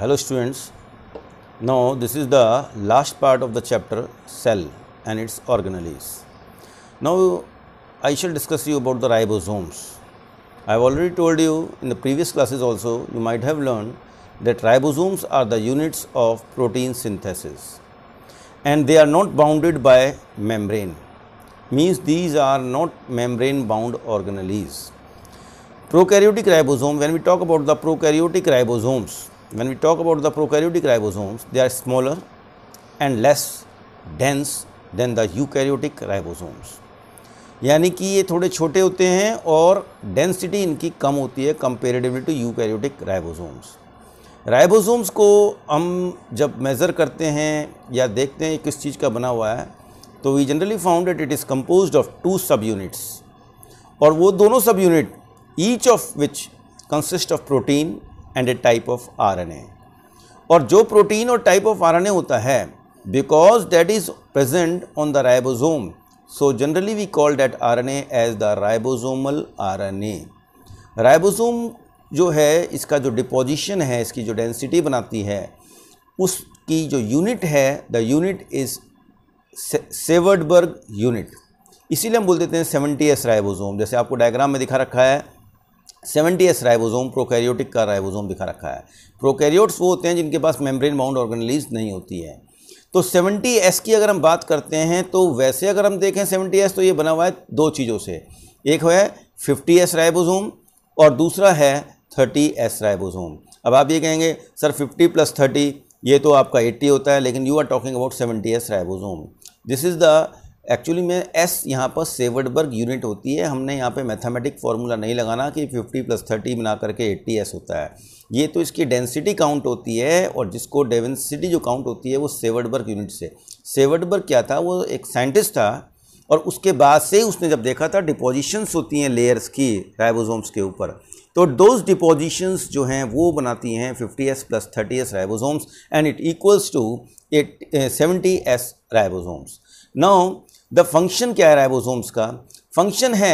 hello students now this is the last part of the chapter cell and its organelles now i shall discuss you about the ribosomes i have already told you in the previous classes also you might have learned that ribosomes are the units of protein synthesis and they are not bounded by membrane means these are not membrane bound organelles prokaryotic ribosome when we talk about the prokaryotic ribosomes when we talk about the prokaryotic ribosomes they are smaller and less dense than the eukaryotic ribosomes यानी कि ये थोड़े छोटे होते हैं और density इनकी कम होती है comparatively to eukaryotic ribosomes ribosomes को हम जब मेज़र करते हैं या देखते हैं किस चीज़ का बना हुआ है तो we generally found at it is compose of two sub units और वो दोनों sub unit each of which consist of protein and a type of RNA. और जो प्रोटीन और टाइप ऑफ आर होता है because that is present on the ribosome so generally we call that R N as the ribosomal R N A ribosome जो है इसका जो deposition है इसकी जो डेंसिटी बनाती है उसकी जो यूनिट है the unit is Svedberg unit इसीलिए हम बोल देते हैं सेवेंटी एस राइबोजोम जैसे आपको डायग्राम में दिखा रखा है सेवेंटी एस राइबोसोम प्रोकैरियोटिक का राइबोसोम दिखा रखा है प्रोकैरियोट्स वो होते हैं जिनके पास मेम्ब्रेन बाउंड ऑर्गेनलीज नहीं होती है तो सेवेंटी एस की अगर हम बात करते हैं तो वैसे अगर हम देखें सेवेंटी एस तो ये बना हुआ है दो चीज़ों से एक है फिफ्टी एस राइबोसोम और दूसरा है थर्टी एस राइबोसोम अब आप ये कहेंगे सर फिफ्टी प्लस थर्टी ये तो आपका एट्टी होता है लेकिन you are talking about seventy S ribosome this is the actually में एस यहाँ पर सेवर्डबर्ग यूनिट होती है हमने यहाँ पे मैथमेटिक फार्मूला नहीं लगाना कि 50 प्लस 30 बना करके 80 एस होता है ये तो इसकी डेंसिटी काउंट होती है और जिसको डेंसिटी जो काउंट होती है वो सेवर्डबर्ग यूनिट से सेवर्डबर्ग क्या था वो एक साइंटिस्ट था और उसके बाद से उसने जब देखा था डिपोजिशंस होती हैं लेयर्स की राइबोजोम्स के ऊपर तो डोज डिपोजिशंस जो हैं वो बनाती हैं 50s plus 30s ribosomes and it equals to seventy S ribosomes now the function क्या है राइबोसोम्स का फंक्शन है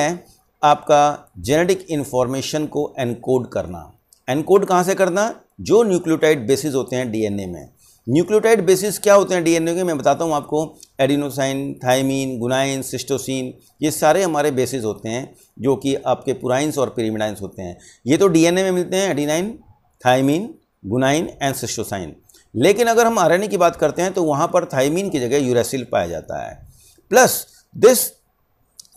आपका जेनेटिक इन्फॉर्मेशन को एनकोड करना एनकोड कहाँ से करना जो न्यूक्लियोटाइड बेसिस होते हैं डीएनए में न्यूक्लियोटाइड बेसिस क्या होते हैं डीएनए के मैं बताता हूँ आपको एडिनोसाइन थाइमीन गुनाइन सिस्टोसिन ये सारे हमारे बेसिस होते हैं जो कि आपके पुराइंस और पिरिमिडाइंस होते हैं ये तो डीएनए में मिलते हैं adenine thymine guanine and cytosine लेकिन अगर हम आर की बात करते हैं तो वहाँ पर थाइमीन की जगह यूरेसिल पाया जाता है Plus, this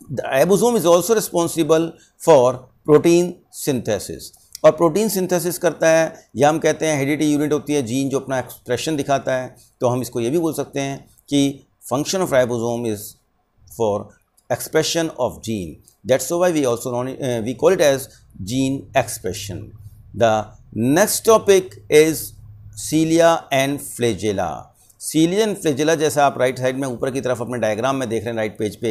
the ribosome is also responsible for protein synthesis. और प्रोटीन सिंथेसिस करता है या हम कहते हैं हेडिटी यूनिट होती है जीन जो अपना एक्सप्रेशन दिखाता है तो हम इसको ये भी बोल सकते हैं कि function of ribosome is for expression of gene that's why we also known we call it as gene expression the next topic is cilia and flagella cilia flagella जैसा आप राइट साइड में ऊपर की तरफ अपने डायग्राम में देख रहे हैं राइट पेज पे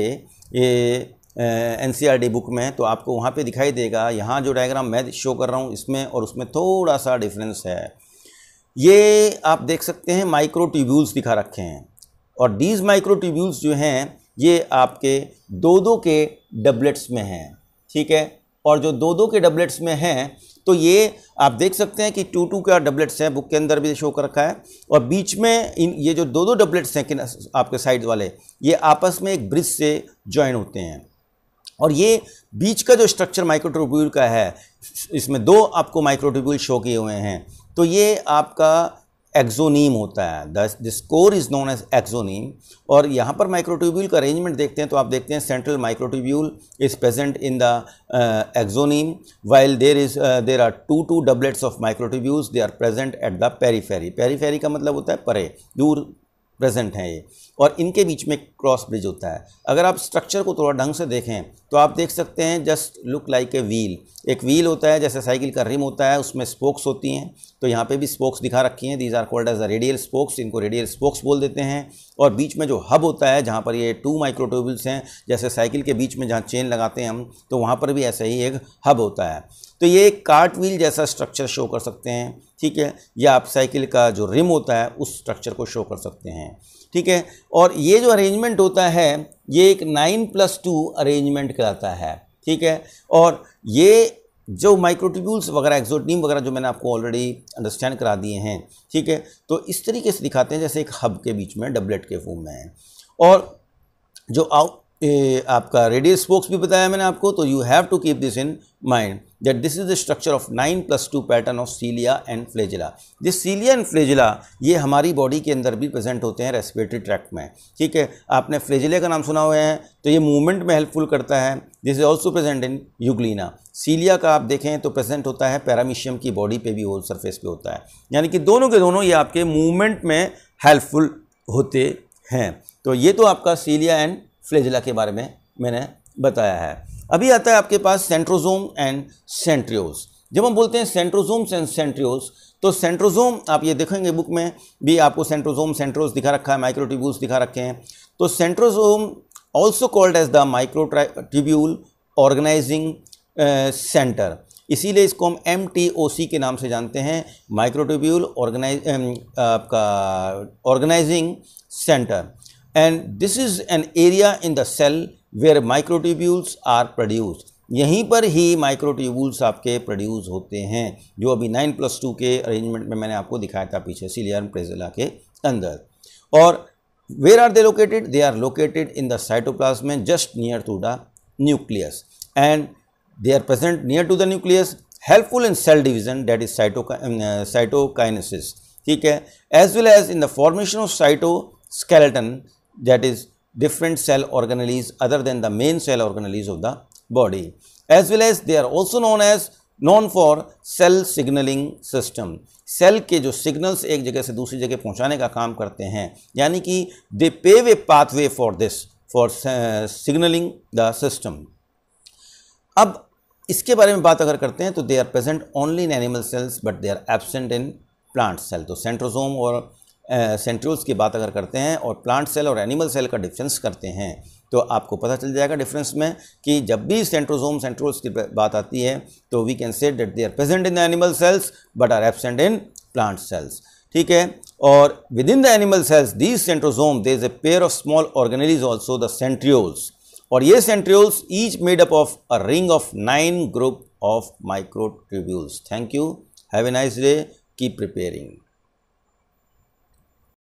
ये एन सी बुक में तो आपको वहाँ पे दिखाई देगा यहाँ जो डायग्राम मैं शो कर रहा हूँ इसमें और उसमें थोड़ा सा डिफरेंस है ये आप देख सकते हैं माइक्रो ट्यूब्यूल्स दिखा रखे हैं और डीज माइक्रो ट्यूब्यूल्स जो हैं ये आपके दो दो के डबलेट्स में हैं ठीक है और जो दो दो के डबलेट्स में हैं तो ये आप देख सकते हैं कि टू टू का डबलेट्स हैं बुक के अंदर भी शो कर रखा है और बीच में इन ये जो दो दो डबलेट्स हैं आपके साइड वाले ये आपस में एक ब्रिज से ज्वाइन होते हैं और ये बीच का जो स्ट्रक्चर माइक्रोट्रिब्यूल का है इसमें दो आपको माइक्रोट्रिब्यूल शो किए हुए हैं तो ये आपका एक्जोनीम होता है this core is known as axoneme और यहाँ पर माइक्रोट्यूब्यूल का अरेंजमेंट देखते हैं तो आप देखते हैं central microtubule is present in the axoneme while there is there are two two doublets of microtubules they are present at the periphery periphery का मतलब होता है परे दूर प्रेजेंट हैं ये और इनके बीच में क्रॉस ब्रिज होता है अगर आप स्ट्रक्चर को थोड़ा ढंग से देखें तो आप देख सकते हैं just look like a wheel एक व्हील होता है जैसे साइकिल का रिम होता है उसमें स्पोक्स होती हैं तो यहाँ पे भी स्पोक्स दिखा रखी हैं these are called as a radial spokes इनको रेडियल स्पोक्स बोल देते हैं और बीच में जो हब होता है जहाँ पर ये टू माइक्रोट्यूबल्स हैं जैसे साइकिल के बीच में जहाँ चेन लगाते हैं हम तो वहाँ पर भी ऐसा ही एक हब होता है तो ये एक कार्ट व्हील जैसा स्ट्रक्चर शो कर सकते हैं ठीक है या आप साइकिल का जो रिम होता है उस स्ट्रक्चर को शो कर सकते हैं ठीक है और ये जो अरेंजमेंट होता है ये एक नाइन प्लस टू अरेंजमेंट कराता है ठीक है और ये जो माइक्रोट्यूब्यूल्स वगैरह एक्जोटनीम वगैरह जो मैंने आपको ऑलरेडी अंडरस्टैंड करा दिए हैं ठीक है तो इस तरीके से दिखाते हैं जैसे एक हब के बीच में डबलेट के फॉर्म में है और जो आउट ए, आपका रेडियस स्पोक्स भी बताया मैंने आपको तो you have to keep this in mind that this is the structure of nine plus two pattern of cilia and flagella this cilia and flagella ये हमारी बॉडी के अंदर भी प्रेजेंट होते हैं रेस्पिरेटरी ट्रैक्ट में ठीक है आपने फ्लेजिले का नाम सुना हुआ है तो ये मूवमेंट में हेल्पफुल करता है this is also present in Euglena cilia का आप देखें तो प्रेजेंट होता है पैरामीशियम की बॉडी पे भी होल सरफेस पे होता है यानी कि दोनों के दोनों ये आपके मूवमेंट में हेल्पफुल होते हैं तो ये तो आपका सीलिया एंड फ्लेजिला के बारे में मैंने बताया है अभी आता है आपके पास सेंट्रोजोम एंड सेंट्रियोस जब हम बोलते हैं सेंट्रोजोम्स एंड सेंट्रियोस तो सेंट्रोजोम आप ये देखेंगे बुक में भी आपको सेंट्रोजोम सेंट्रोस दिखा रखा है माइक्रोट्यूब्यूल्स दिखा रखे हैं तो centrosome also called as the microtubule organizing centre इसीलिए इसको हम एम के नाम से जानते हैं माइक्रोट्यूब्यूल ऑर्गेनाइज um, आपका organizing centre and this is an area in the cell where microtubules are produced यहीं पर ही माइक्रोट्यूबुल्स आपके प्रोड्यूस होते हैं जो अभी नाइन प्लस टू के अरेंजमेंट में मैंने आपको दिखाया था पीछे सिलियर प्रेजिला के अंदर और where are they located they are located in the cytoplasm just near to the nucleus and they are present near to the nucleus helpful in cell division that is cytokinesis ठीक है as well as in the formation of cytoskeleton that is different cell organelles other than the main cell organelles of the body. As well as they are also known as known for cell signalling system cell के जो signals एक जगह से दूसरी जगह पहुंचाने का काम करते हैं यानी कि they pay way pathway for this for signalling the system अब इसके बारे में बात अगर करते हैं तो they are present only in animal cells but they are absent in plant cell तो सेंट्रोसोम और सेंट्रोल्स की बात अगर करते हैं और प्लांट सेल और एनिमल सेल का डिफरेंस करते हैं तो आपको पता चल जाएगा डिफरेंस में कि जब भी सेंट्रोजोम सेंट्रोल्स की बात आती है तो we can say that they are present in the animal cells but are absent in plant cells ठीक है और within the animal cells these centrosome they is a pair of small organelles also the centrioles और ये centrioles each made up of a ring of nine group of microtubules thank you have a nice day keep preparing